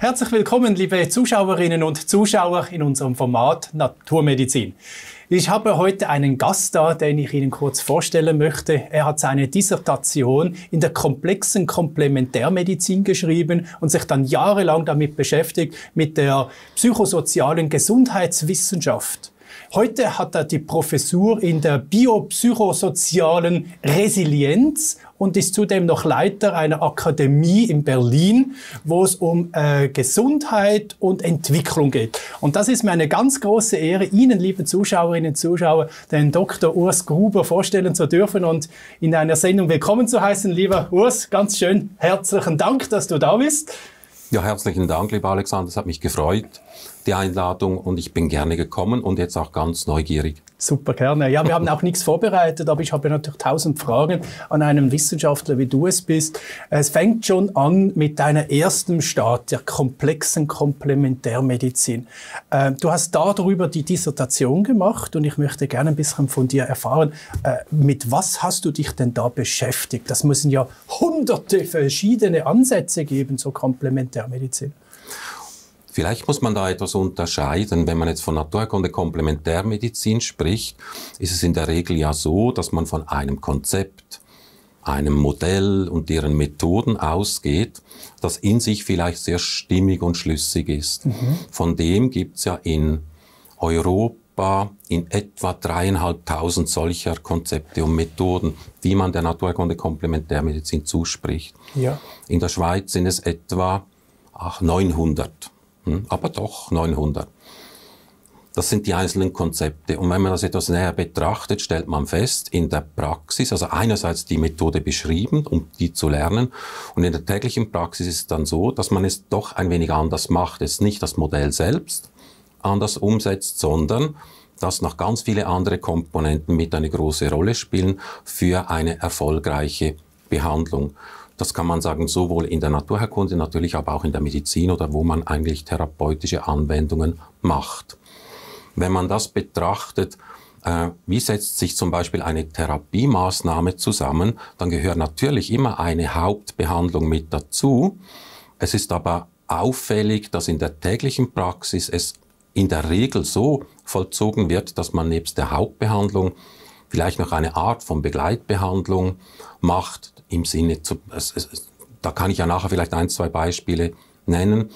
Herzlich willkommen, liebe Zuschauerinnen und Zuschauer in unserem Format Naturmedizin. Ich habe heute einen Gast da, den ich Ihnen kurz vorstellen möchte. Er hat seine Dissertation in der komplexen Komplementärmedizin geschrieben und sich dann jahrelang damit beschäftigt, mit der psychosozialen Gesundheitswissenschaft. Heute hat er die Professur in der biopsychosozialen Resilienz und ist zudem noch Leiter einer Akademie in Berlin, wo es um äh, Gesundheit und Entwicklung geht. Und das ist mir eine ganz große Ehre, Ihnen, liebe Zuschauerinnen und Zuschauer, den Dr. Urs Gruber vorstellen zu dürfen und in einer Sendung willkommen zu heißen. Lieber Urs, ganz schön herzlichen Dank, dass du da bist. Ja, herzlichen Dank, lieber Alexander. Es hat mich gefreut, die Einladung, und ich bin gerne gekommen und jetzt auch ganz neugierig Super, gerne. Ja, wir haben auch nichts vorbereitet, aber ich habe natürlich tausend Fragen an einen Wissenschaftler, wie du es bist. Es fängt schon an mit deiner ersten Start der komplexen Komplementärmedizin. Ähm, du hast darüber die Dissertation gemacht und ich möchte gerne ein bisschen von dir erfahren, äh, mit was hast du dich denn da beschäftigt? Das müssen ja hunderte verschiedene Ansätze geben zur Komplementärmedizin. Vielleicht muss man da etwas unterscheiden. Wenn man jetzt von Naturkunde Komplementärmedizin spricht, ist es in der Regel ja so, dass man von einem Konzept, einem Modell und deren Methoden ausgeht, das in sich vielleicht sehr stimmig und schlüssig ist. Mhm. Von dem gibt es ja in Europa in etwa dreieinhalbtausend solcher Konzepte und Methoden, die man der Naturkunde Komplementärmedizin zuspricht. Ja. In der Schweiz sind es etwa ach, 900. Hm, aber doch 900. Das sind die einzelnen Konzepte. Und wenn man das etwas näher betrachtet, stellt man fest, in der Praxis, also einerseits die Methode beschrieben, um die zu lernen, und in der täglichen Praxis ist es dann so, dass man es doch ein wenig anders macht. Es nicht das Modell selbst anders umsetzt, sondern dass noch ganz viele andere Komponenten mit eine große Rolle spielen für eine erfolgreiche Behandlung. Das kann man sagen, sowohl in der Naturheilkunde natürlich, aber auch in der Medizin oder wo man eigentlich therapeutische Anwendungen macht. Wenn man das betrachtet, äh, wie setzt sich zum Beispiel eine Therapiemaßnahme zusammen, dann gehört natürlich immer eine Hauptbehandlung mit dazu. Es ist aber auffällig, dass in der täglichen Praxis es in der Regel so vollzogen wird, dass man nebst der Hauptbehandlung vielleicht noch eine Art von Begleitbehandlung macht, im Sinne, zu, es, es, da kann ich ja nachher vielleicht ein, zwei Beispiele nennen,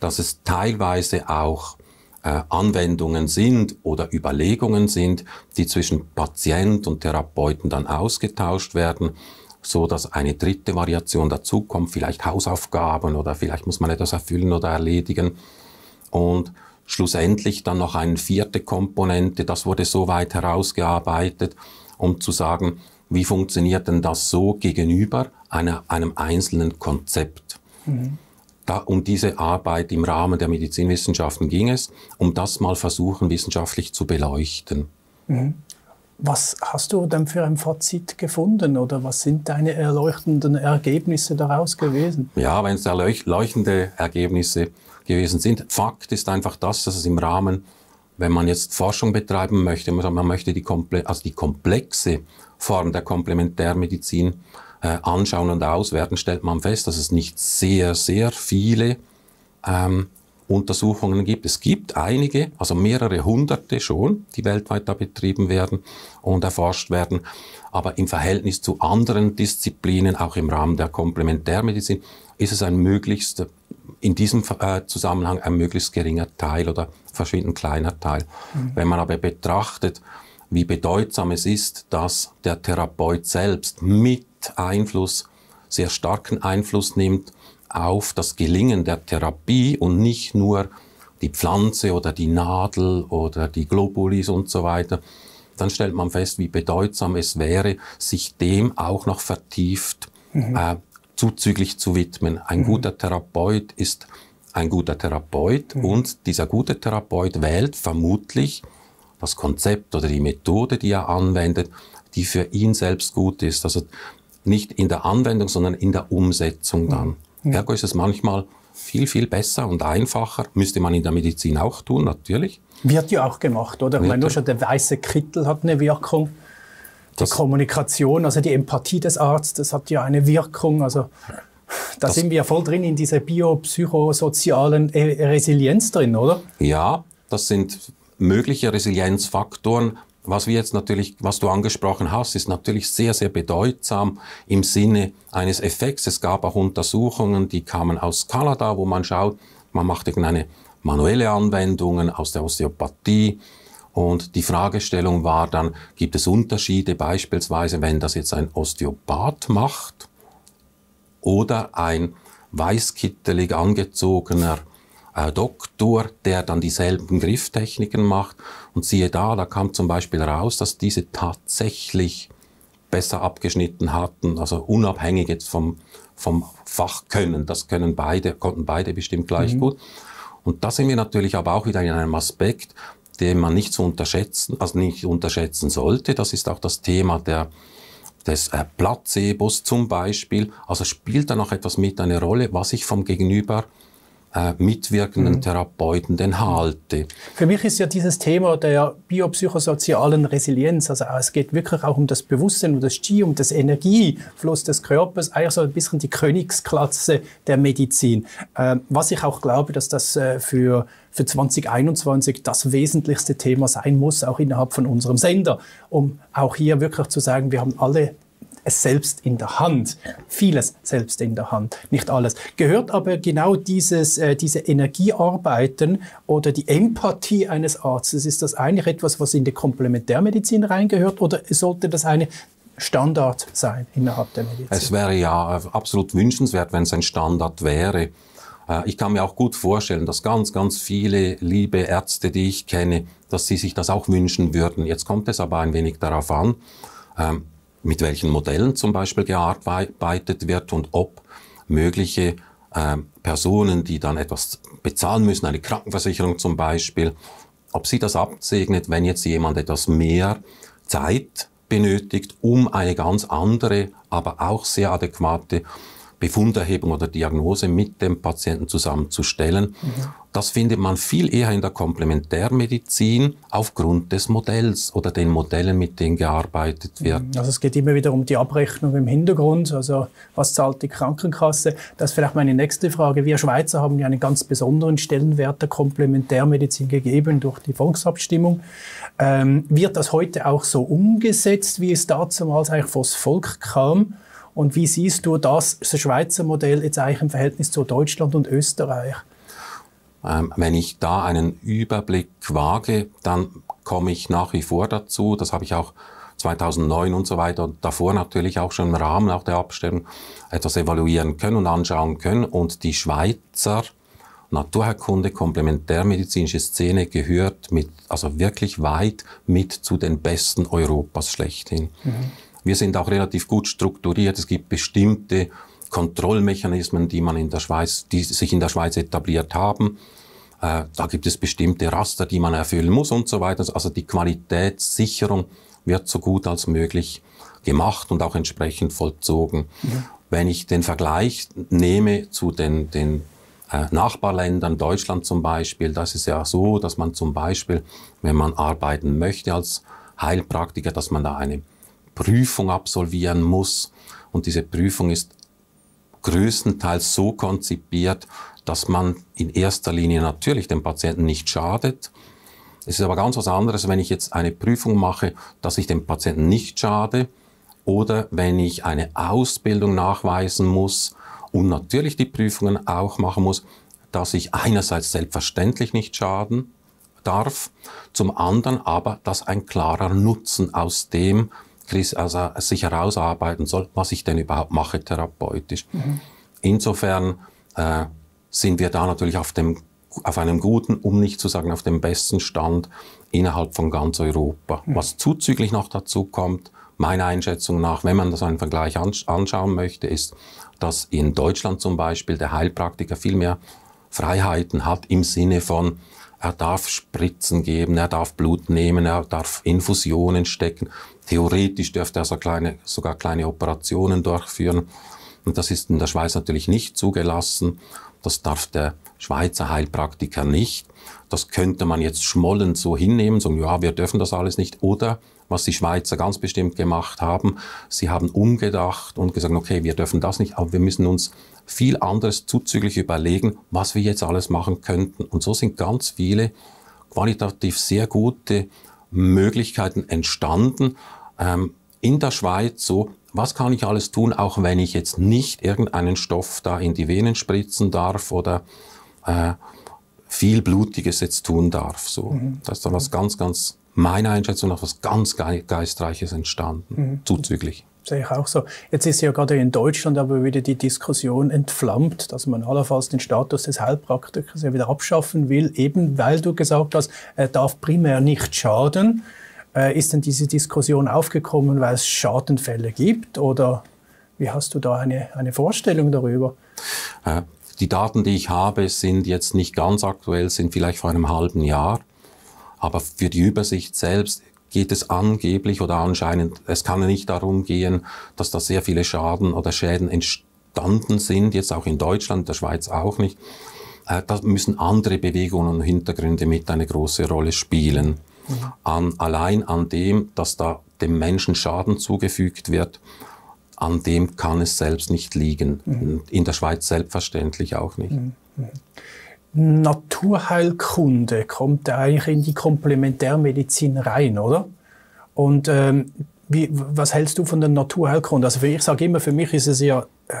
dass es teilweise auch äh, Anwendungen sind oder Überlegungen sind, die zwischen Patient und Therapeuten dann ausgetauscht werden, so dass eine dritte Variation dazukommt, vielleicht Hausaufgaben oder vielleicht muss man etwas erfüllen oder erledigen. Und schlussendlich dann noch eine vierte Komponente, das wurde so weit herausgearbeitet, um zu sagen, wie funktioniert denn das so gegenüber einer, einem einzelnen Konzept. Mhm. Da, um diese Arbeit im Rahmen der Medizinwissenschaften ging es, um das mal versuchen wissenschaftlich zu beleuchten. Mhm. Was hast du denn für ein Fazit gefunden oder was sind deine erleuchtenden Ergebnisse daraus gewesen? Ja, wenn es erleuchtende Ergebnisse gewesen sind, Fakt ist einfach das, dass es im Rahmen, wenn man jetzt Forschung betreiben möchte, man möchte die, komple also die komplexe Form der Komplementärmedizin äh, anschauen und auswerten, stellt man fest, dass es nicht sehr, sehr viele ähm, Untersuchungen gibt. Es gibt einige, also mehrere hunderte schon, die weltweit da betrieben werden und erforscht werden. Aber im Verhältnis zu anderen Disziplinen, auch im Rahmen der Komplementärmedizin, ist es ein möglichst, in diesem äh, Zusammenhang ein möglichst geringer Teil oder verschwindend kleiner Teil. Mhm. Wenn man aber betrachtet, wie bedeutsam es ist, dass der Therapeut selbst mit Einfluss, sehr starken Einfluss nimmt auf das Gelingen der Therapie und nicht nur die Pflanze oder die Nadel oder die Globulis und so weiter, dann stellt man fest, wie bedeutsam es wäre, sich dem auch noch vertieft mhm. äh, zuzüglich zu widmen. Ein mhm. guter Therapeut ist ein guter Therapeut mhm. und dieser gute Therapeut wählt vermutlich das Konzept oder die Methode, die er anwendet, die für ihn selbst gut ist. Also nicht in der Anwendung, sondern in der Umsetzung dann. Mhm. Ergo ist es manchmal viel, viel besser und einfacher. Müsste man in der Medizin auch tun, natürlich. Wird ja auch gemacht, oder? Ich meine, nur schon der weiße Kittel hat eine Wirkung. Die das Kommunikation, also die Empathie des Arztes hat ja eine Wirkung. Also da sind wir ja voll drin in dieser biopsychosozialen Resilienz drin, oder? Ja, das sind mögliche Resilienzfaktoren, was wir jetzt natürlich, was du angesprochen hast, ist natürlich sehr, sehr bedeutsam im Sinne eines Effekts. Es gab auch Untersuchungen, die kamen aus Kanada, wo man schaut, man macht irgendeine manuelle Anwendungen aus der Osteopathie. Und die Fragestellung war dann, gibt es Unterschiede beispielsweise, wenn das jetzt ein Osteopath macht oder ein weißkittelig angezogener äh, Doktor, der dann dieselben Grifftechniken macht. Und siehe da, da kam zum Beispiel raus, dass diese tatsächlich besser abgeschnitten hatten, also unabhängig jetzt vom, vom Fachkönnen. Das können beide, konnten beide bestimmt gleich mhm. gut. Und da sind wir natürlich aber auch wieder in einem Aspekt, den man nicht zu unterschätzen, also nicht unterschätzen sollte. Das ist auch das Thema der, des äh, Placebos zum Beispiel. Also spielt da noch etwas mit eine Rolle, was ich vom Gegenüber äh, mitwirkenden mhm. Therapeuten denn halte. Für mich ist ja dieses Thema der biopsychosozialen Resilienz, also es geht wirklich auch um das Bewusstsein, um das Qi, um das Energiefluss des Körpers, eigentlich so ein bisschen die Königsklasse der Medizin. Ähm, was ich auch glaube, dass das äh, für für 2021 das wesentlichste Thema sein muss, auch innerhalb von unserem Sender, um auch hier wirklich zu sagen, wir haben alle es selbst in der Hand, vieles selbst in der Hand, nicht alles. Gehört aber genau dieses, äh, diese Energiearbeiten oder die Empathie eines Arztes, ist das eigentlich etwas, was in die Komplementärmedizin reingehört oder sollte das eine Standard sein innerhalb der Medizin? Es wäre ja äh, absolut wünschenswert, wenn es ein Standard wäre. Äh, ich kann mir auch gut vorstellen, dass ganz, ganz viele liebe Ärzte, die ich kenne, dass sie sich das auch wünschen würden. Jetzt kommt es aber ein wenig darauf an, ähm, mit welchen Modellen zum Beispiel gearbeitet wird und ob mögliche äh, Personen, die dann etwas bezahlen müssen, eine Krankenversicherung zum Beispiel, ob sie das absegnet, wenn jetzt jemand etwas mehr Zeit benötigt, um eine ganz andere, aber auch sehr adäquate Befunderhebung oder Diagnose mit dem Patienten zusammenzustellen. Mhm. Das findet man viel eher in der Komplementärmedizin aufgrund des Modells oder den Modellen, mit denen gearbeitet mhm. wird. Also es geht immer wieder um die Abrechnung im Hintergrund, also was zahlt die Krankenkasse. Das ist vielleicht meine nächste Frage. Wir Schweizer haben ja einen ganz besonderen Stellenwert der Komplementärmedizin gegeben durch die Volksabstimmung. Ähm, wird das heute auch so umgesetzt, wie es damals eigentlich vors Volk kam? Und wie siehst du das, das Schweizer Modell jetzt eigentlich im Verhältnis zu Deutschland und Österreich? Ähm, wenn ich da einen Überblick wage, dann komme ich nach wie vor dazu. Das habe ich auch 2009 und so weiter und davor natürlich auch schon im Rahmen auch der Abstimmung etwas evaluieren können und anschauen können. Und die Schweizer Naturherkunde, komplementärmedizinische Szene gehört mit, also wirklich weit mit zu den besten Europas schlechthin. Mhm. Wir sind auch relativ gut strukturiert. Es gibt bestimmte Kontrollmechanismen, die man in der Schweiz, die sich in der Schweiz etabliert haben. Äh, da gibt es bestimmte Raster, die man erfüllen muss und so weiter. Also die Qualitätssicherung wird so gut als möglich gemacht und auch entsprechend vollzogen. Ja. Wenn ich den Vergleich nehme zu den, den äh, Nachbarländern, Deutschland zum Beispiel, das ist ja so, dass man zum Beispiel, wenn man arbeiten möchte als Heilpraktiker, dass man da eine Prüfung absolvieren muss. Und diese Prüfung ist größtenteils so konzipiert, dass man in erster Linie natürlich dem Patienten nicht schadet. Es ist aber ganz was anderes, wenn ich jetzt eine Prüfung mache, dass ich dem Patienten nicht schade oder wenn ich eine Ausbildung nachweisen muss und natürlich die Prüfungen auch machen muss, dass ich einerseits selbstverständlich nicht schaden darf, zum anderen aber, dass ein klarer Nutzen aus dem, also sich herausarbeiten soll, was ich denn überhaupt mache therapeutisch. Mhm. Insofern äh, sind wir da natürlich auf, dem, auf einem guten, um nicht zu sagen auf dem besten Stand innerhalb von ganz Europa. Mhm. Was zuzüglich noch dazu kommt, meiner Einschätzung nach, wenn man das einen Vergleich anschauen möchte, ist, dass in Deutschland zum Beispiel der Heilpraktiker viel mehr Freiheiten hat im Sinne von, er darf Spritzen geben, er darf Blut nehmen, er darf Infusionen stecken. Theoretisch dürfte er so kleine, sogar kleine Operationen durchführen. Und das ist in der Schweiz natürlich nicht zugelassen. Das darf der Schweizer Heilpraktiker nicht. Das könnte man jetzt schmollend so hinnehmen, sagen, ja, wir dürfen das alles nicht. Oder was die Schweizer ganz bestimmt gemacht haben. Sie haben umgedacht und gesagt, okay, wir dürfen das nicht, aber wir müssen uns viel anderes zuzüglich überlegen, was wir jetzt alles machen könnten. Und so sind ganz viele qualitativ sehr gute Möglichkeiten entstanden ähm, in der Schweiz. So, was kann ich alles tun, auch wenn ich jetzt nicht irgendeinen Stoff da in die Venen spritzen darf oder äh, viel Blutiges jetzt tun darf. So, mhm. das ist dann was ganz, ganz meiner Einschätzung nach was ganz Geistreiches entstanden, mhm. zuzüglich. Sehe ich auch so. Jetzt ist ja gerade in Deutschland aber wieder die Diskussion entflammt, dass man allerfalls den Status des Heilpraktikers ja wieder abschaffen will, eben weil du gesagt hast, er darf primär nicht schaden. Äh, ist denn diese Diskussion aufgekommen, weil es Schadenfälle gibt oder wie hast du da eine, eine Vorstellung darüber? Äh, die Daten, die ich habe, sind jetzt nicht ganz aktuell, sind vielleicht vor einem halben Jahr. Aber für die Übersicht selbst geht es angeblich oder anscheinend, es kann nicht darum gehen, dass da sehr viele Schaden oder Schäden entstanden sind, jetzt auch in Deutschland, der Schweiz auch nicht. Äh, da müssen andere Bewegungen und Hintergründe mit eine große Rolle spielen. Mhm. An, allein an dem, dass da dem Menschen Schaden zugefügt wird, an dem kann es selbst nicht liegen. Mhm. In der Schweiz selbstverständlich auch nicht. Mhm. Naturheilkunde kommt eigentlich in die Komplementärmedizin rein, oder? Und ähm, wie, was hältst du von der Naturheilkunde? Also ich sage immer, für mich ist es ja äh,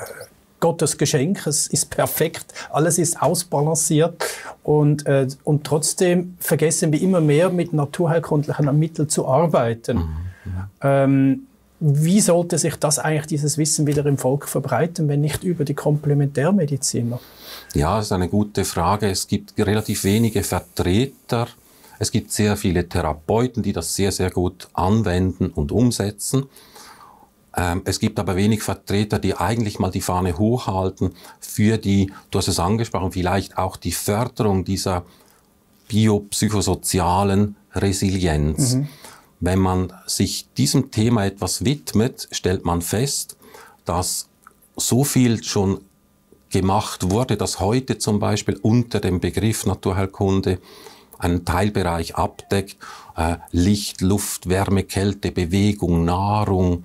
Gottes Geschenk, es ist perfekt, alles ist ausbalanciert und, äh, und trotzdem vergessen wir immer mehr mit naturheilkundlichen Mitteln zu arbeiten. Mhm, ja. ähm, wie sollte sich das eigentlich, dieses Wissen wieder im Volk verbreiten, wenn nicht über die Komplementärmediziner? Ja, das ist eine gute Frage. Es gibt relativ wenige Vertreter. Es gibt sehr viele Therapeuten, die das sehr, sehr gut anwenden und umsetzen. Ähm, es gibt aber wenig Vertreter, die eigentlich mal die Fahne hochhalten für die, du hast es angesprochen, vielleicht auch die Förderung dieser biopsychosozialen Resilienz. Mhm. Wenn man sich diesem Thema etwas widmet, stellt man fest, dass so viel schon gemacht wurde, dass heute zum Beispiel unter dem Begriff Naturheilkunde einen Teilbereich abdeckt, äh, Licht, Luft, Wärme, Kälte, Bewegung, Nahrung.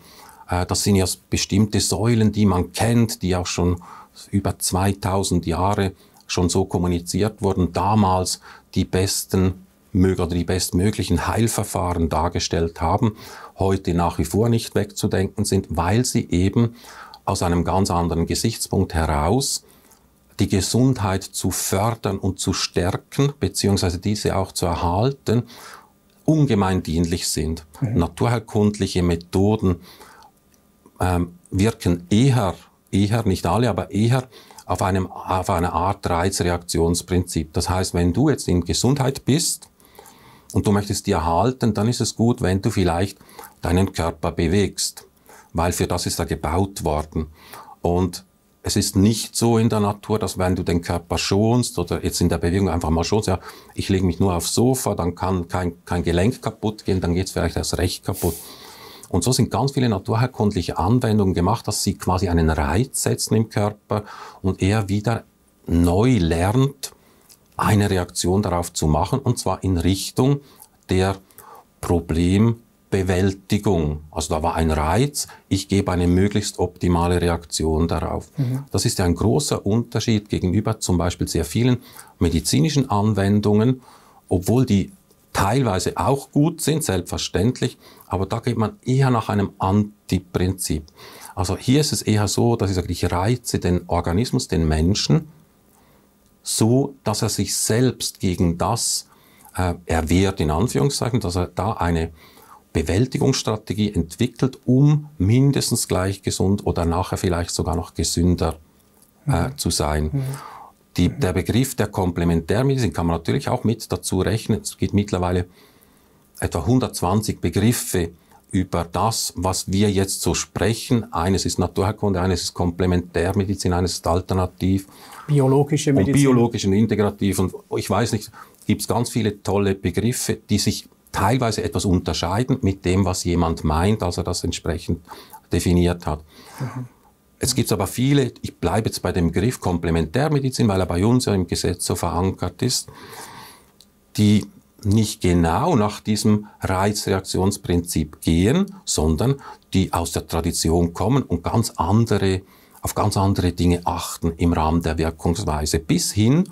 Äh, das sind ja bestimmte Säulen, die man kennt, die auch schon über 2000 Jahre schon so kommuniziert wurden, damals die besten oder die bestmöglichen Heilverfahren dargestellt haben, heute nach wie vor nicht wegzudenken sind, weil sie eben aus einem ganz anderen Gesichtspunkt heraus die Gesundheit zu fördern und zu stärken, beziehungsweise diese auch zu erhalten, ungemein dienlich sind. Mhm. Naturheilkundliche Methoden ähm, wirken eher, eher, nicht alle, aber eher auf, einem, auf eine Art Reizreaktionsprinzip. Das heißt, wenn du jetzt in Gesundheit bist, und du möchtest die erhalten, dann ist es gut, wenn du vielleicht deinen Körper bewegst, weil für das ist er gebaut worden. Und es ist nicht so in der Natur, dass wenn du den Körper schonst oder jetzt in der Bewegung einfach mal schonst, ja, ich lege mich nur aufs Sofa, dann kann kein, kein Gelenk kaputt gehen, dann geht es vielleicht erst recht kaputt. Und so sind ganz viele naturherkundliche Anwendungen gemacht, dass sie quasi einen Reiz setzen im Körper und er wieder neu lernt, eine Reaktion darauf zu machen, und zwar in Richtung der Problembewältigung. Also da war ein Reiz, ich gebe eine möglichst optimale Reaktion darauf. Mhm. Das ist ja ein großer Unterschied gegenüber zum Beispiel sehr vielen medizinischen Anwendungen, obwohl die teilweise auch gut sind, selbstverständlich, aber da geht man eher nach einem Antiprinzip. Also hier ist es eher so, dass ich sage, ich reize den Organismus, den Menschen so dass er sich selbst gegen das äh, erwehrt, in Anführungszeichen, dass er da eine Bewältigungsstrategie entwickelt, um mindestens gleich gesund oder nachher vielleicht sogar noch gesünder äh, mhm. zu sein. Mhm. Die, mhm. der Begriff der Komplementärmedizin kann man natürlich auch mit dazu rechnen. Es gibt mittlerweile etwa 120 Begriffe, über das, was wir jetzt so sprechen. Eines ist Naturherkunde, eines ist Komplementärmedizin, eines ist alternativ. Biologische Medizin. Und biologisch und integrativ. Und ich weiß nicht, gibt es ganz viele tolle Begriffe, die sich teilweise etwas unterscheiden mit dem, was jemand meint, als er das entsprechend definiert hat. Mhm. Es gibt aber viele, ich bleibe jetzt bei dem Begriff Komplementärmedizin, weil er bei uns ja im Gesetz so verankert ist, die nicht genau nach diesem Reizreaktionsprinzip gehen, sondern die aus der Tradition kommen und ganz andere, auf ganz andere Dinge achten im Rahmen der Wirkungsweise bis hin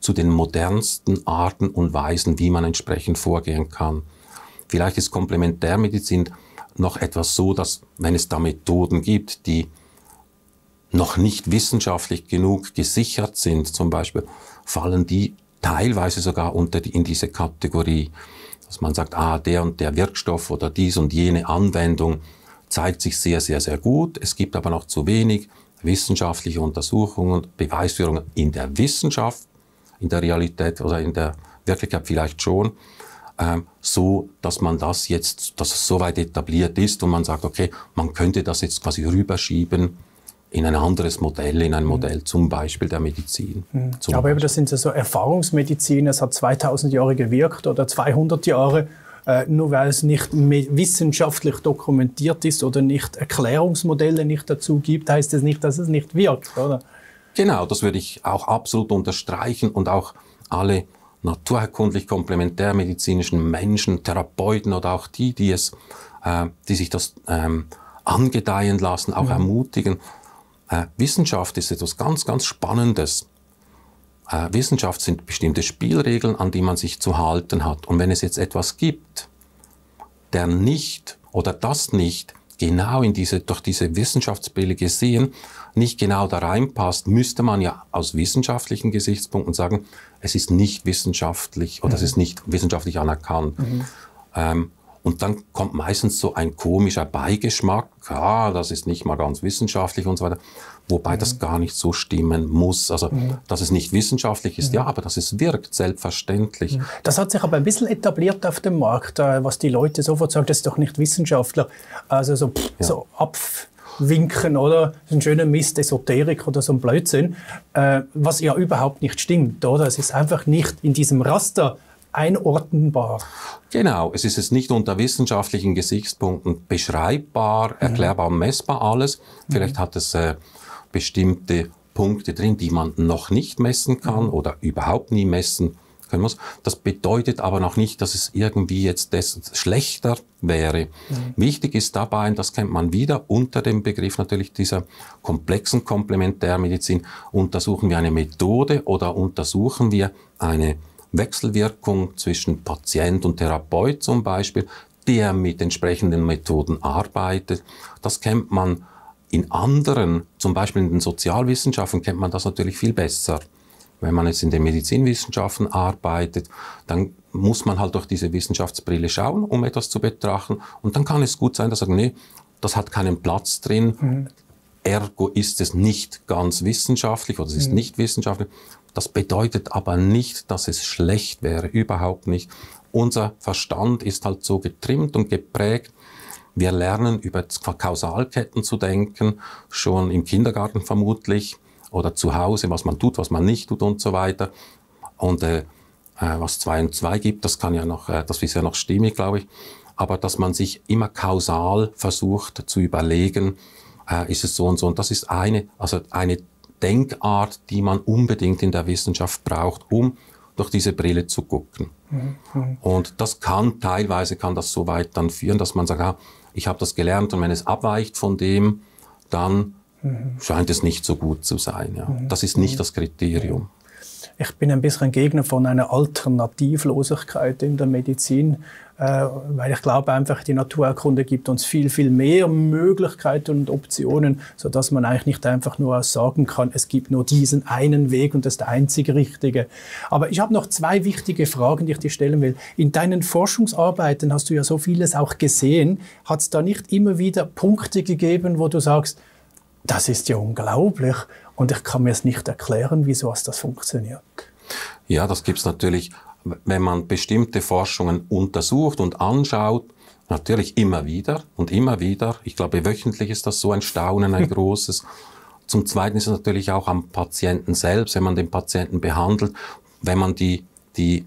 zu den modernsten Arten und Weisen, wie man entsprechend vorgehen kann. Vielleicht ist Komplementärmedizin noch etwas so, dass wenn es da Methoden gibt, die noch nicht wissenschaftlich genug gesichert sind, zum Beispiel fallen die teilweise sogar unter die, in diese Kategorie, dass man sagt, ah, der und der Wirkstoff oder dies und jene Anwendung zeigt sich sehr, sehr, sehr gut. Es gibt aber noch zu wenig wissenschaftliche Untersuchungen und Beweisführungen in der Wissenschaft, in der Realität oder in der Wirklichkeit vielleicht schon, ähm, so dass man das jetzt, dass es so weit etabliert ist und man sagt, okay, man könnte das jetzt quasi rüberschieben in ein anderes Modell, in ein Modell mhm. zum Beispiel der Medizin. Mhm. Aber Beispiel. das sind ja so Erfahrungsmedizin, es hat 2000 Jahre gewirkt oder 200 Jahre, äh, nur weil es nicht wissenschaftlich dokumentiert ist oder nicht Erklärungsmodelle nicht dazu gibt, heißt es das nicht, dass es nicht wirkt, oder? Genau, das würde ich auch absolut unterstreichen und auch alle naturerkundlich komplementärmedizinischen Menschen, Therapeuten oder auch die, die es, äh, die sich das ähm, angedeihen lassen, auch mhm. ermutigen, äh, Wissenschaft ist etwas ganz, ganz Spannendes. Äh, Wissenschaft sind bestimmte Spielregeln, an die man sich zu halten hat. Und wenn es jetzt etwas gibt, der nicht oder das nicht genau in diese, durch diese Wissenschaftsbrille gesehen, nicht genau da reinpasst, müsste man ja aus wissenschaftlichen Gesichtspunkten sagen, es ist nicht wissenschaftlich oder mhm. es ist nicht wissenschaftlich anerkannt. Mhm. Ähm, und dann kommt meistens so ein komischer Beigeschmack, ja, das ist nicht mal ganz wissenschaftlich und so weiter, wobei mhm. das gar nicht so stimmen muss. Also, mhm. dass es nicht wissenschaftlich ist, mhm. ja, aber dass es wirkt, selbstverständlich. Mhm. Das hat sich aber ein bisschen etabliert auf dem Markt, äh, was die Leute sofort sagen, das ist doch nicht Wissenschaftler. Also so, pff, ja. so ab, winken, oder? ein schöner Mist, Esoterik oder so ein Blödsinn, äh, was ja überhaupt nicht stimmt, oder? Es ist einfach nicht in diesem Raster einordnenbar. Genau, es ist jetzt nicht unter wissenschaftlichen Gesichtspunkten beschreibbar, erklärbar, messbar alles. Vielleicht mhm. hat es äh, bestimmte Punkte drin, die man noch nicht messen kann mhm. oder überhaupt nie messen können muss. Das bedeutet aber noch nicht, dass es irgendwie jetzt schlechter wäre. Mhm. Wichtig ist dabei, und das kennt man wieder unter dem Begriff natürlich dieser komplexen Komplementärmedizin, untersuchen wir eine Methode oder untersuchen wir eine Wechselwirkung zwischen Patient und Therapeut zum Beispiel, der mit entsprechenden Methoden arbeitet. Das kennt man in anderen, zum Beispiel in den Sozialwissenschaften, kennt man das natürlich viel besser. Wenn man jetzt in den Medizinwissenschaften arbeitet, dann muss man halt durch diese Wissenschaftsbrille schauen, um etwas zu betrachten. Und dann kann es gut sein, dass er sagt, nee, das hat keinen Platz drin. Mhm. Ergo ist es nicht ganz wissenschaftlich oder es ist mhm. nicht wissenschaftlich. Das bedeutet aber nicht, dass es schlecht wäre, überhaupt nicht. Unser Verstand ist halt so getrimmt und geprägt. Wir lernen über Kausalketten zu denken, schon im Kindergarten vermutlich oder zu Hause, was man tut, was man nicht tut und so weiter. Und äh, äh was zwei und zwei gibt, das kann ja noch, äh, das ist ja noch stimmig, glaube ich. Aber dass man sich immer kausal versucht zu überlegen, äh, ist es so und so. Und das ist eine, also eine Denkart, die man unbedingt in der Wissenschaft braucht, um durch diese Brille zu gucken. Mhm. Und das kann teilweise kann das so weit dann führen, dass man sagt, ah, ich habe das gelernt und wenn es abweicht von dem, dann mhm. scheint es nicht so gut zu sein. Ja. Mhm. Das ist nicht das Kriterium. Ich bin ein bisschen ein Gegner von einer Alternativlosigkeit in der Medizin, äh, weil ich glaube einfach, die Naturerkunde gibt uns viel, viel mehr Möglichkeiten und Optionen, sodass man eigentlich nicht einfach nur sagen kann, es gibt nur diesen einen Weg und das ist der einzige richtige. Aber ich habe noch zwei wichtige Fragen, die ich dir stellen will. In deinen Forschungsarbeiten hast du ja so vieles auch gesehen. Hat es da nicht immer wieder Punkte gegeben, wo du sagst, das ist ja unglaublich. Und ich kann mir es nicht erklären, wieso das funktioniert. Ja, das gibt es natürlich, wenn man bestimmte Forschungen untersucht und anschaut, natürlich immer wieder und immer wieder. Ich glaube, wöchentlich ist das so ein Staunen, ein großes. Zum Zweiten ist es natürlich auch am Patienten selbst, wenn man den Patienten behandelt, wenn man die, die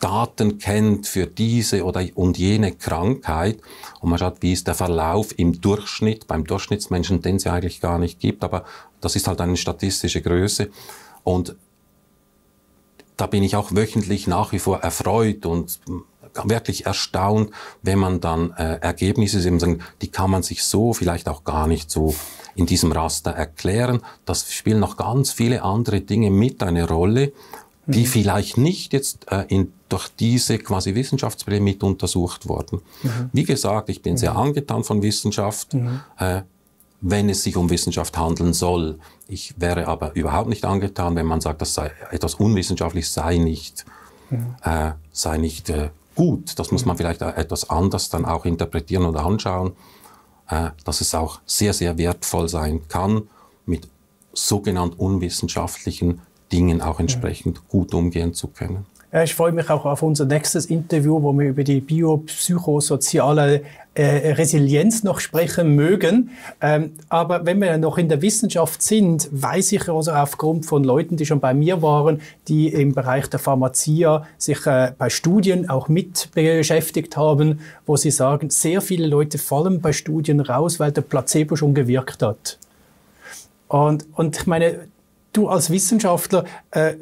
Daten kennt für diese oder und jene Krankheit und man schaut, wie ist der Verlauf im Durchschnitt beim Durchschnittsmenschen, den es ja eigentlich gar nicht gibt, aber das ist halt eine statistische Größe und da bin ich auch wöchentlich nach wie vor erfreut und wirklich erstaunt, wenn man dann äh, Ergebnisse sieht, die kann man sich so vielleicht auch gar nicht so in diesem Raster erklären. Das spielen noch ganz viele andere Dinge mit eine Rolle die mhm. vielleicht nicht jetzt äh, in, durch diese quasi Wissenschaftsbrille mit untersucht wurden. Mhm. Wie gesagt, ich bin mhm. sehr angetan von Wissenschaft, mhm. äh, wenn es sich um Wissenschaft handeln soll. Ich wäre aber überhaupt nicht angetan, wenn man sagt, das sei etwas unwissenschaftlich, sei nicht, mhm. äh, sei nicht äh, gut. Das muss man mhm. vielleicht etwas anders dann auch interpretieren oder anschauen, äh, dass es auch sehr, sehr wertvoll sein kann, mit sogenannten unwissenschaftlichen Dingen auch entsprechend gut umgehen zu können. Ja, ich freue mich auch auf unser nächstes Interview, wo wir über die biopsychosoziale äh, Resilienz noch sprechen mögen. Ähm, aber wenn wir noch in der Wissenschaft sind, weiß ich also aufgrund von Leuten, die schon bei mir waren, die im Bereich der Pharmazie sich äh, bei Studien auch mit beschäftigt haben, wo sie sagen, sehr viele Leute fallen bei Studien raus, weil der Placebo schon gewirkt hat. Und, und ich meine, Du als Wissenschaftler, äh,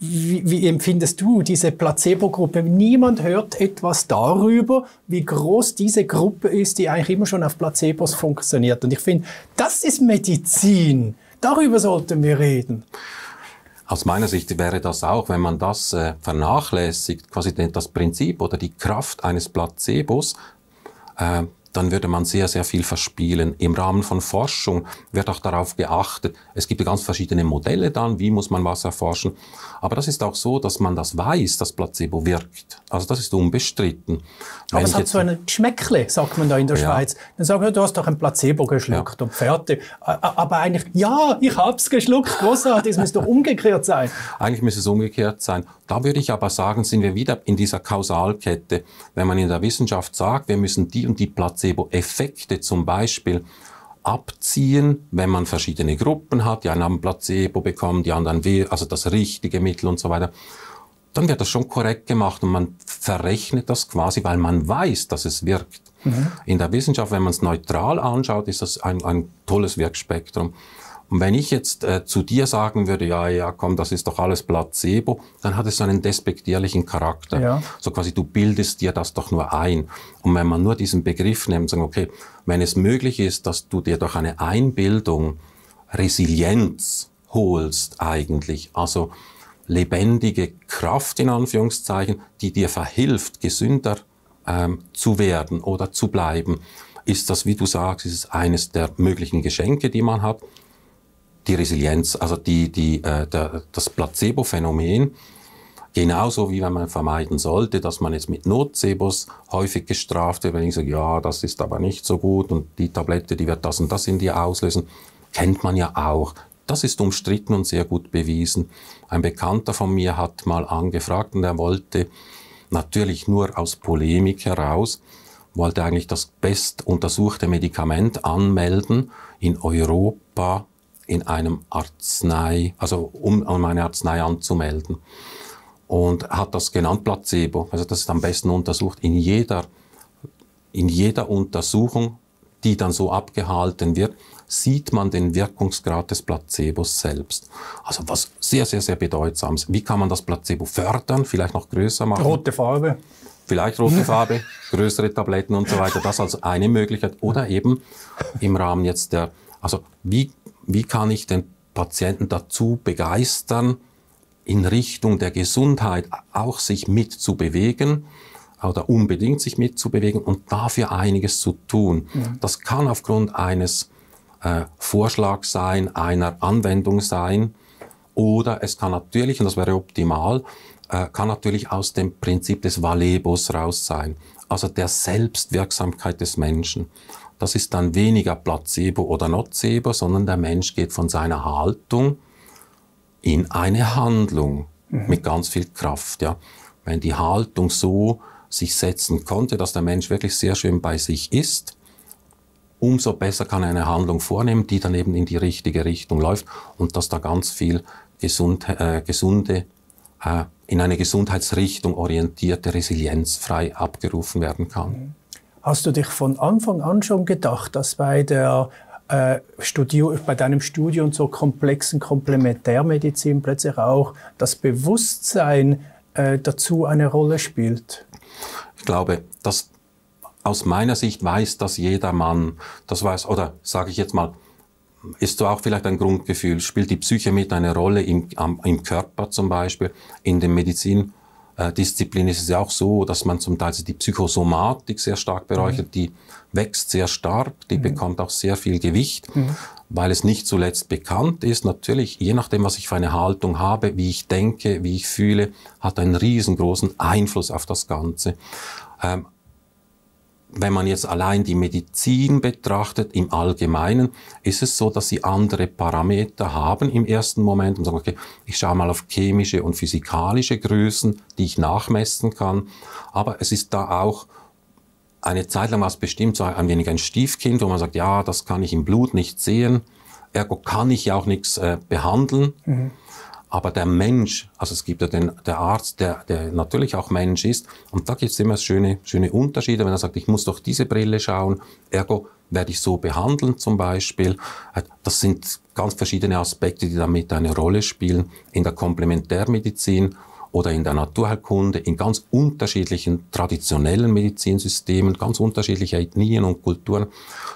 wie, wie, empfindest du diese Placebo-Gruppe? Niemand hört etwas darüber, wie groß diese Gruppe ist, die eigentlich immer schon auf Placebos funktioniert. Und ich finde, das ist Medizin. Darüber sollten wir reden. Aus meiner Sicht wäre das auch, wenn man das äh, vernachlässigt, quasi das Prinzip oder die Kraft eines Placebos, äh, dann würde man sehr, sehr viel verspielen. Im Rahmen von Forschung wird auch darauf geachtet. Es gibt ganz verschiedene Modelle dann, wie muss man was erforschen. Aber das ist auch so, dass man das weiß, dass Placebo wirkt. Also das ist unbestritten. Aber Wenn es hat so einen Geschmäckle, sagt man da in der ja. Schweiz. Dann sagen wir, du hast doch ein Placebo geschluckt ja. und fertig. Aber eigentlich, ja, ich habe es geschluckt, großartig, es müsste doch umgekehrt sein. Eigentlich müsste es umgekehrt sein. Da würde ich aber sagen, sind wir wieder in dieser Kausalkette. Wenn man in der Wissenschaft sagt, wir müssen die und die Placebo Placebo-Effekte zum Beispiel abziehen, wenn man verschiedene Gruppen hat, die einen haben Placebo bekommen, die anderen also das richtige Mittel und so weiter, dann wird das schon korrekt gemacht und man verrechnet das quasi, weil man weiß, dass es wirkt. Mhm. In der Wissenschaft, wenn man es neutral anschaut, ist das ein, ein tolles Wirkspektrum. Und wenn ich jetzt äh, zu dir sagen würde, ja, ja, komm, das ist doch alles Placebo, dann hat es so einen despektierlichen Charakter. Ja. So quasi, du bildest dir das doch nur ein. Und wenn man nur diesen Begriff nimmt, sagen, okay, wenn es möglich ist, dass du dir durch eine Einbildung Resilienz holst eigentlich, also lebendige Kraft in Anführungszeichen, die dir verhilft, gesünder ähm, zu werden oder zu bleiben, ist das, wie du sagst, ist es eines der möglichen Geschenke, die man hat die Resilienz, also die, die, äh, der, das Placebo-Phänomen, genauso wie wenn man vermeiden sollte, dass man jetzt mit Nocebos häufig gestraft wird, wenn ich sage, ja, das ist aber nicht so gut und die Tablette, die wird das und das in dir auslösen, kennt man ja auch. Das ist umstritten und sehr gut bewiesen. Ein Bekannter von mir hat mal angefragt und er wollte natürlich nur aus Polemik heraus, wollte eigentlich das bestuntersuchte Medikament anmelden in Europa in einem Arznei, also um, um eine Arznei anzumelden. Und hat das genannt Placebo. Also das ist am besten untersucht in jeder, in jeder Untersuchung, die dann so abgehalten wird, sieht man den Wirkungsgrad des Placebos selbst. Also was sehr, sehr, sehr bedeutsam ist. Wie kann man das Placebo fördern, vielleicht noch größer machen? Rote Farbe. Vielleicht rote Farbe, größere Tabletten und so weiter. Das als eine Möglichkeit. Oder eben im Rahmen jetzt der, also wie wie kann ich den Patienten dazu begeistern, in Richtung der Gesundheit auch sich mitzubewegen oder unbedingt sich mitzubewegen und dafür einiges zu tun. Ja. Das kann aufgrund eines äh, Vorschlags sein, einer Anwendung sein oder es kann natürlich, und das wäre optimal, äh, kann natürlich aus dem Prinzip des Valebos raus sein, also der Selbstwirksamkeit des Menschen. Das ist dann weniger Placebo oder Nocebo, sondern der Mensch geht von seiner Haltung in eine Handlung mhm. mit ganz viel Kraft. Ja. Wenn die Haltung so sich setzen konnte, dass der Mensch wirklich sehr schön bei sich ist, umso besser kann er eine Handlung vornehmen, die dann eben in die richtige Richtung läuft und dass da ganz viel gesund, äh, gesunde, äh, in eine Gesundheitsrichtung orientierte Resilienz frei abgerufen werden kann. Mhm. Hast du dich von Anfang an schon gedacht, dass bei der äh, Studio, bei deinem Studium zur komplexen Komplementärmedizin plötzlich auch das Bewusstsein äh, dazu eine Rolle spielt? Ich glaube, dass aus meiner Sicht weiß das jedermann. Das weiß, oder sage ich jetzt mal, ist so auch vielleicht ein Grundgefühl, spielt die Psyche mit eine Rolle im, am, im Körper zum Beispiel, in der Medizin, äh, Disziplin ist es ja auch so, dass man zum Teil die Psychosomatik sehr stark bereichert, mhm. die wächst sehr stark, die mhm. bekommt auch sehr viel Gewicht, mhm. weil es nicht zuletzt bekannt ist. Natürlich, je nachdem, was ich für eine Haltung habe, wie ich denke, wie ich fühle, hat einen riesengroßen Einfluss auf das Ganze. Ähm, wenn man jetzt allein die Medizin betrachtet, im Allgemeinen, ist es so, dass sie andere Parameter haben im ersten Moment und sagen, okay, ich schaue mal auf chemische und physikalische Größen, die ich nachmessen kann. Aber es ist da auch eine Zeit lang war es bestimmt so ein wenig ein Stiefkind, wo man sagt, ja, das kann ich im Blut nicht sehen, ergo kann ich ja auch nichts äh, behandeln. Mhm. Aber der Mensch, also es gibt ja den der Arzt, der, der natürlich auch Mensch ist, und da gibt es immer schöne, schöne Unterschiede, wenn er sagt, ich muss doch diese Brille schauen, ergo werde ich so behandeln zum Beispiel. Äh, das sind ganz verschiedene Aspekte, die damit eine Rolle spielen in der Komplementärmedizin oder in der Naturheilkunde, in ganz unterschiedlichen traditionellen Medizinsystemen, ganz unterschiedlicher Ethnien und Kulturen,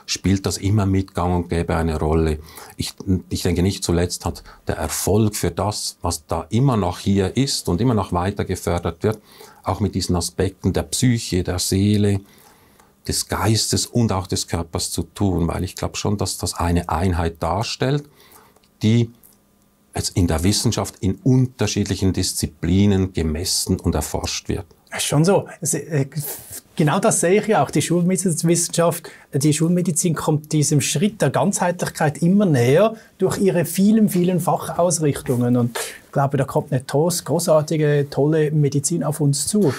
spielt das immer mit Gang und Gäbe eine Rolle. Ich, ich denke, nicht zuletzt hat der Erfolg für das, was da immer noch hier ist und immer noch weiter gefördert wird, auch mit diesen Aspekten der Psyche, der Seele, des Geistes und auch des Körpers zu tun, weil ich glaube schon, dass das eine Einheit darstellt, die also in der Wissenschaft in unterschiedlichen Disziplinen gemessen und erforscht wird. Schon so. Äh, genau das sehe ich ja auch. Die Schulmedizinwissenschaft, die Schulmedizin kommt diesem Schritt der Ganzheitlichkeit immer näher durch ihre vielen, vielen Fachausrichtungen. Und ich glaube, da kommt eine großartige, tolle Medizin auf uns zu.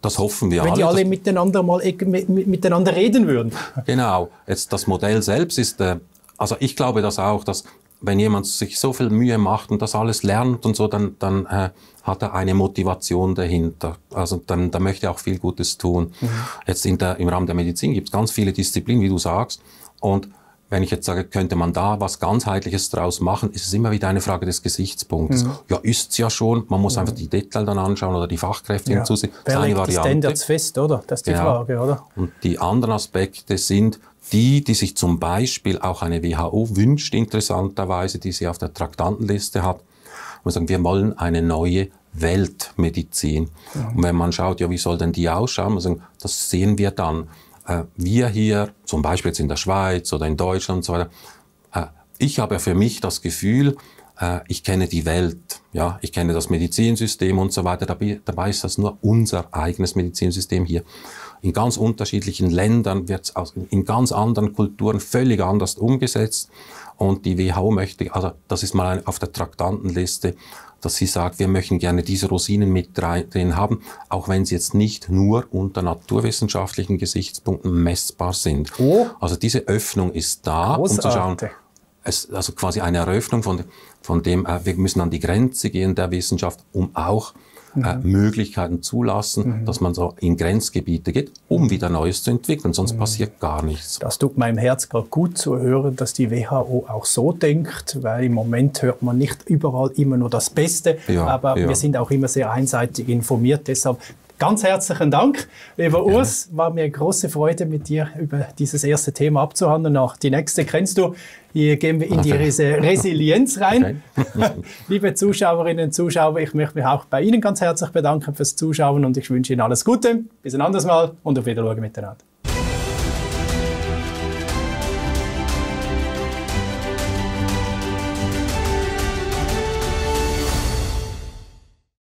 Das hoffen wir Wenn alle. Wenn die alle miteinander mal miteinander reden würden. Genau. Jetzt das Modell selbst ist, äh, also ich glaube das auch, dass wenn jemand sich so viel Mühe macht und das alles lernt und so, dann, dann äh, hat er eine Motivation dahinter. Also dann, dann möchte er auch viel Gutes tun. Mhm. Jetzt in der, im Rahmen der Medizin gibt es ganz viele Disziplinen, wie du sagst. Und wenn ich jetzt sage, könnte man da was ganzheitliches draus machen, ist es immer wieder eine Frage des Gesichtspunktes. Mhm. Ja, es ja schon. Man muss mhm. einfach die Details dann anschauen oder die Fachkräfte ja. hinzusehen. ist legt die Standards fest, oder? Das ist die genau. Frage, oder? Und die anderen Aspekte sind, die, die sich zum Beispiel auch eine WHO wünscht, interessanterweise, die sie auf der Traktantenliste hat, und sagen, wir wollen eine neue Weltmedizin. Ja. Und wenn man schaut, ja, wie soll denn die ausschauen, sagen, das sehen wir dann. Äh, wir hier, zum Beispiel jetzt in der Schweiz oder in Deutschland und so weiter, äh, ich habe für mich das Gefühl, äh, ich kenne die Welt, ja, ich kenne das Medizinsystem und so weiter. dabei ist das nur unser eigenes Medizinsystem hier. In ganz unterschiedlichen Ländern wird es in ganz anderen Kulturen völlig anders umgesetzt. Und die WHO möchte, also das ist mal auf der Traktantenliste, dass sie sagt, wir möchten gerne diese Rosinen mit drin haben, auch wenn sie jetzt nicht nur unter naturwissenschaftlichen Gesichtspunkten messbar sind. Oh. Also diese Öffnung ist da, Großartig. um zu schauen, es, also quasi eine Eröffnung von, von dem, äh, wir müssen an die Grenze gehen der Wissenschaft, um auch mhm. äh, Möglichkeiten zulassen, mhm. dass man so in Grenzgebiete geht, um wieder Neues zu entwickeln. Sonst mhm. passiert gar nichts. Das tut meinem Herz gerade gut zu hören, dass die WHO auch so denkt, weil im Moment hört man nicht überall immer nur das Beste, ja, aber ja. wir sind auch immer sehr einseitig informiert. Deshalb Ganz herzlichen Dank, lieber ja. Urs. War mir große Freude, mit dir über dieses erste Thema abzuhandeln. Auch die nächste kennst du. Hier gehen wir in die Resilienz rein. Liebe Zuschauerinnen und Zuschauer, ich möchte mich auch bei Ihnen ganz herzlich bedanken fürs Zuschauen und ich wünsche Ihnen alles Gute. Bis ein anderes Mal und auf Wiedersehen miteinander.